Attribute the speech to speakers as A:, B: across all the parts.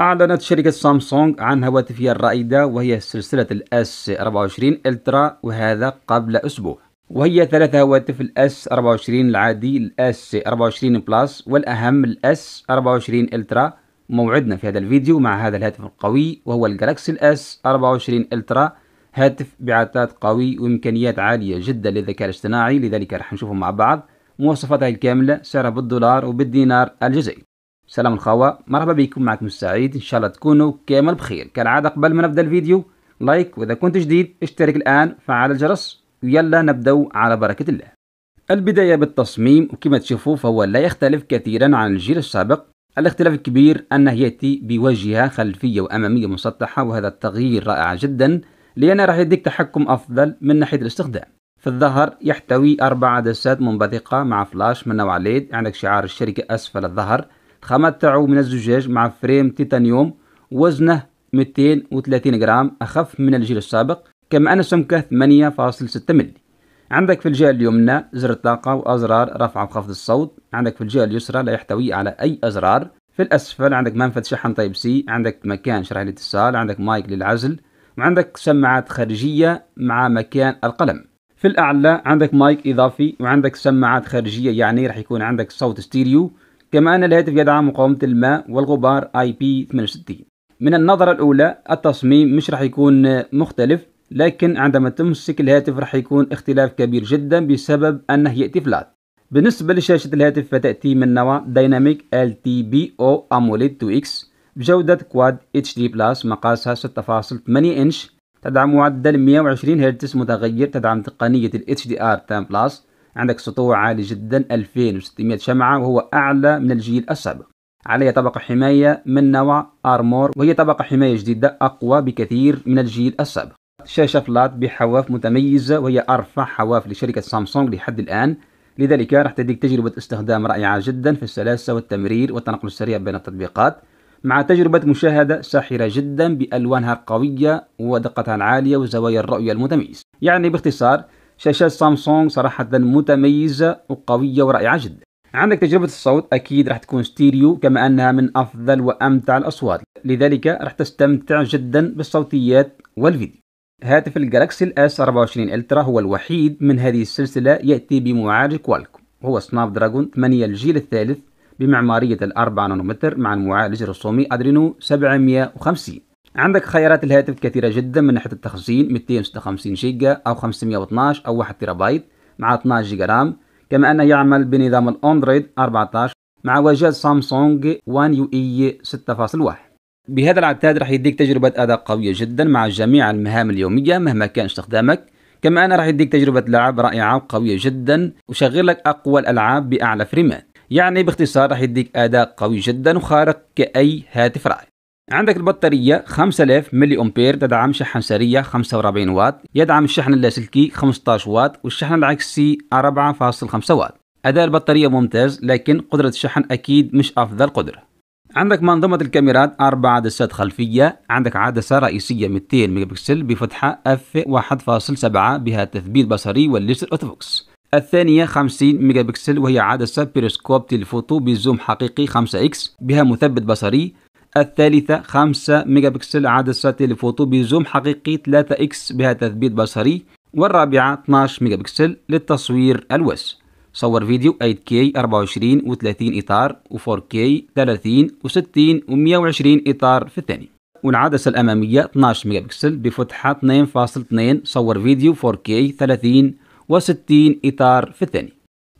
A: أعلنت شركة سامسونج عن هواتفها الرائدة وهي سلسلة الاس 24 الترا وهذا قبل أسبوع وهي ثلاث هواتف الاس 24 العادي الاس 24 بلس والأهم الاس 24 الترا موعدنا في هذا الفيديو مع هذا الهاتف القوي وهو الجلاكسي الاس 24 الترا هاتف بعتاد قوي وإمكانيات عالية جدا للذكاء الاصطناعي لذلك راح نشوفه مع بعض مواصفاتها الكاملة سعرها بالدولار وبالدينار الجزائري سلام الخوة مرحبا بكم معكم سعيد ان شاء الله تكونوا كامل بخير كالعادة قبل ما نبدا الفيديو لايك واذا كنت جديد اشترك الان فعل الجرس ويلا نبداو على بركة الله البداية بالتصميم وكما تشوفوا فهو لا يختلف كثيرا عن الجيل السابق الاختلاف الكبير أنه يأتي بواجهة خلفية وأمامية مسطحة وهذا التغيير رائع جدا لأنه راح يديك تحكم أفضل من ناحية الاستخدام في الظهر يحتوي أربع عدسات منبثقة مع فلاش من نوع ليد عندك شعار الشركة أسفل الظهر خامة تاعو من الزجاج مع فريم تيتانيوم وزنه 230 جرام أخف من الجيل السابق كما أن سمكه 8.6 ملي عندك في الجهة اليمنى زر الطاقة وأزرار رفع وخفض الصوت عندك في الجهة اليسرى لا يحتوي على أي أزرار في الأسفل عندك منفذ شحن طيب سي عندك مكان شرح الاتصال عندك مايك للعزل وعندك سماعات خارجية مع مكان القلم في الأعلى عندك مايك إضافي وعندك سماعات خارجية يعني راح يكون عندك صوت ستيريو كما أن الهاتف يدعم مقاومة الماء والغبار IP68 من النظرة الأولى التصميم مش راح يكون مختلف لكن عندما تمسك الهاتف راح يكون اختلاف كبير جدا بسبب أنه يأتي فلات بالنسبة لشاشة الهاتف فتأتي من نوع دايناميك LTPO AMOLED 2X بجودة Quad HD Plus مقاسها 6.8 إنش تدعم معدل 120 هرتز متغير تدعم تقنية ال HDR10 Plus عندك سطوع عالي جدا 2600 شمعة وهو أعلى من الجيل السابق عليه طبقة حماية من نوع أرمور وهي طبقة حماية جديدة أقوى بكثير من الجيل السابق شاشة فلات بحواف متميزة وهي أرفع حواف لشركة سامسونج لحد الآن لذلك راح تديك تجربة استخدام رائعة جدا في السلاسة والتمرير والتنقل السريع بين التطبيقات مع تجربة مشاهدة ساحرة جدا بألوانها القوية ودقتها العالية وزوايا الرؤية المتميز يعني باختصار شاشات سامسونج صراحة متميزة وقوية ورائعة جدا عندك تجربة الصوت أكيد راح تكون ستيريو كما أنها من أفضل وأمتع الأصوات لذلك راح تستمتع جدا بالصوتيات والفيديو هاتف الجالكسي الاس 24 الترا هو الوحيد من هذه السلسلة يأتي بمعالج كوالكوم هو سناب دراجون 8 الجيل الثالث بمعمارية الأربعة نانومتر مع المعالج الرسومي أدرينو 750 عندك خيارات الهاتف كثيرة جدا من ناحية التخزين 256 جيجا أو 512 أو 1 تيرابايت مع 12 جيجا رام كما أنه يعمل بنظام الأندرويد 14 مع واجهة سامسونج 1 يو اي 6.1 بهذا العتاد راح يديك تجربة أداء قوية جدا مع جميع المهام اليومية مهما كان استخدامك كما أنه راح يديك تجربة لعب رائعة وقوية جدا وشغل لك أقوى الألعاب بأعلى فريمات يعني باختصار راح يديك أداء قوي جدا وخارق كأي هاتف رائع عندك البطارية 5000 ملي أمبير تدعم شحن سريع 45 واط يدعم الشحن اللاسلكي 15 واط والشحن العكسي 4.5 واط أداء البطارية ممتاز لكن قدرة الشحن أكيد مش أفضل قدرة عندك منظومة الكاميرات أربع عدسات خلفية عندك عدسة رئيسية 200 ميجا بكسل بفتحة f 1.7 بها تثبيت بصري والليسر أوتوفوكس الثانية 50 ميجا بكسل وهي عدسة بيريسكوب تلفوتو بزوم حقيقي 5 x بها مثبت بصري الثالثة 5 ميجا بكسل عدسة تليفوتو بزوم حقيقي 3 اكس بها تثبيت بصري والرابعة 12 ميجا بكسل للتصوير الواسع صور فيديو 8K 24 و 30 إطار و 4K 30 و 60 و 120 إطار في الثاني والعدسة الأمامية 12 ميجا بكسل بفتحة 2.2 صور فيديو 4K 30 و 60 إطار في الثاني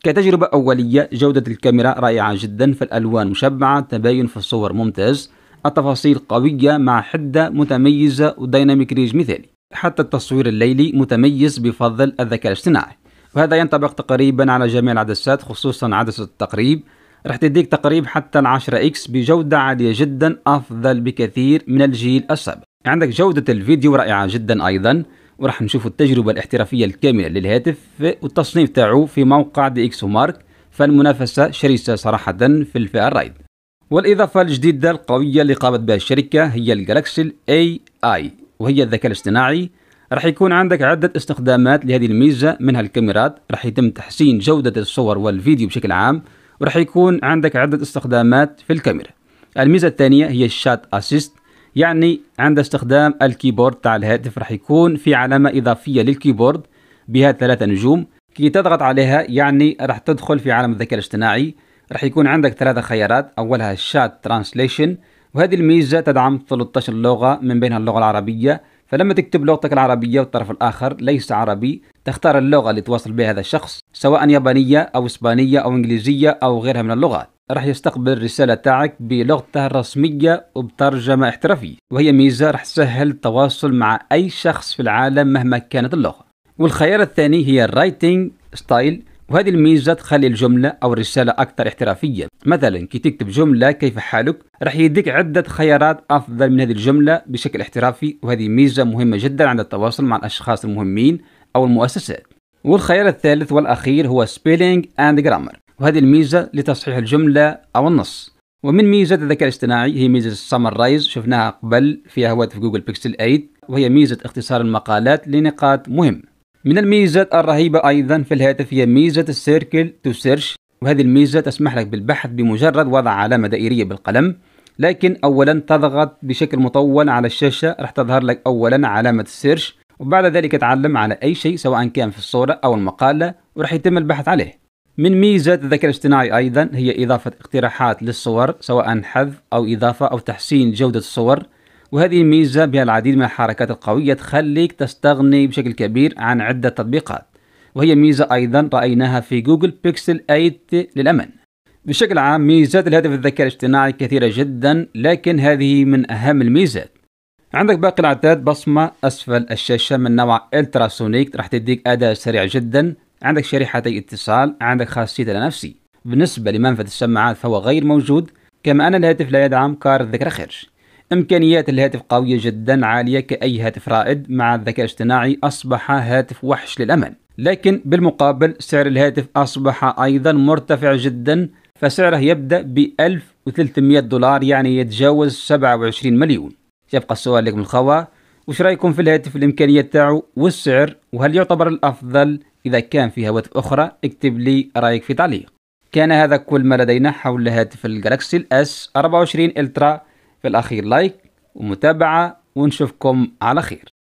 A: كتجربة أولية جودة الكاميرا رائعة جدا فالألوان مشبعة تباين في الصور ممتاز التفاصيل قوية مع حدة متميزة وديناميك ريج مثالي حتى التصوير الليلي متميز بفضل الذكاء الاصطناعي وهذا ينطبق تقريبا على جميع العدسات خصوصا عدسة التقريب راح تديك تقريب حتى العشرة اكس بجودة عالية جدا أفضل بكثير من الجيل السابق عندك جودة الفيديو رائعة جدا أيضا وراح نشوفوا التجربة الاحترافية الكاملة للهاتف والتصنيف تاعو في موقع دي اكس ومارك فالمنافسة شرسة صراحة في الفئة الرايد والإضافة الجديدة القوية اللي قامت بها الشركة هي الجلاكسي الاي اي وهي الذكاء الاصطناعي راح يكون عندك عدة استخدامات لهذه الميزة منها الكاميرات راح يتم تحسين جودة الصور والفيديو بشكل عام وراح يكون عندك عدة استخدامات في الكاميرا الميزة الثانية هي الشات اسيست يعني عند استخدام الكيبورد تاع الهاتف راح يكون في علامة إضافية للكيبورد بها ثلاثة نجوم كي تضغط عليها يعني راح تدخل في عالم الذكاء الاصطناعي راح يكون عندك ثلاثة خيارات أولها الشات ترانسليشن وهذه الميزة تدعم 13 لغة من بينها اللغة العربية فلما تكتب لغتك العربية والطرف الآخر ليس عربي تختار اللغة اللي تواصل بها هذا الشخص سواء يابانية أو إسبانية أو إنجليزية أو غيرها من اللغات راح يستقبل الرسالة تاعك بلغته الرسمية وبترجمة احترافية وهي ميزة راح تسهل التواصل مع أي شخص في العالم مهما كانت اللغة والخيار الثاني هي الرايتنج ستايل وهذه الميزة تخلي الجملة أو الرسالة أكثر احترافية مثلا كي تكتب جملة كيف حالك راح يديك عدة خيارات أفضل من هذه الجملة بشكل احترافي وهذه ميزة مهمة جدا عند التواصل مع الأشخاص المهمين أو المؤسسات والخيار الثالث والأخير هو Spelling and Grammar وهذه الميزة لتصحيح الجملة أو النص ومن ميزة الذكاء الاصطناعي هي ميزة Rise شفناها قبل في هواتف جوجل بيكسل 8 وهي ميزة اختصار المقالات لنقاط مهمة من الميزات الرهيبة أيضا في الهاتف هي ميزة السيركل تو سيرش وهذه الميزة تسمح لك بالبحث بمجرد وضع علامة دائرية بالقلم لكن أولا تضغط بشكل مطول على الشاشة راح تظهر لك أولا علامة السيرش وبعد ذلك تعلم على أي شيء سواء كان في الصورة أو المقالة وراح يتم البحث عليه من ميزة الذكاء الاصطناعي أيضا هي إضافة اقتراحات للصور سواء حذف أو إضافة أو تحسين جودة الصور وهذه الميزة بها العديد من الحركات القوية تخليك تستغني بشكل كبير عن عدة تطبيقات وهي ميزة أيضا رأيناها في جوجل بيكسل 8 للأمن بشكل عام ميزات الهاتف الذكي الاصطناعي كثيرة جدا لكن هذه من أهم الميزات عندك باقي العتاد بصمة أسفل الشاشة من نوع التراسونيك راح تديك أداء سريع جدا عندك شريحتي اتصال عندك خاصية لنفسي بالنسبة لمنفذ السماعات فهو غير موجود كما أن الهاتف لا يدعم كارت ذكرى خارجي إمكانيات الهاتف قوية جدا عالية كأي هاتف رائد مع الذكاء الاصطناعي أصبح هاتف وحش للامان لكن بالمقابل سعر الهاتف أصبح أيضا مرتفع جدا فسعره يبدأ ب 1300 دولار يعني يتجاوز 27 مليون يبقى السؤال لكم الخوا وش رايكم في الهاتف الإمكانيات تاعه والسعر وهل يعتبر الأفضل إذا كان في هواتف أخرى اكتب لي رأيك في تعليق كان هذا كل ما لدينا حول هاتف الجالكسي الاس 24 الترا في الأخير لايك ومتابعة ونشوفكم على خير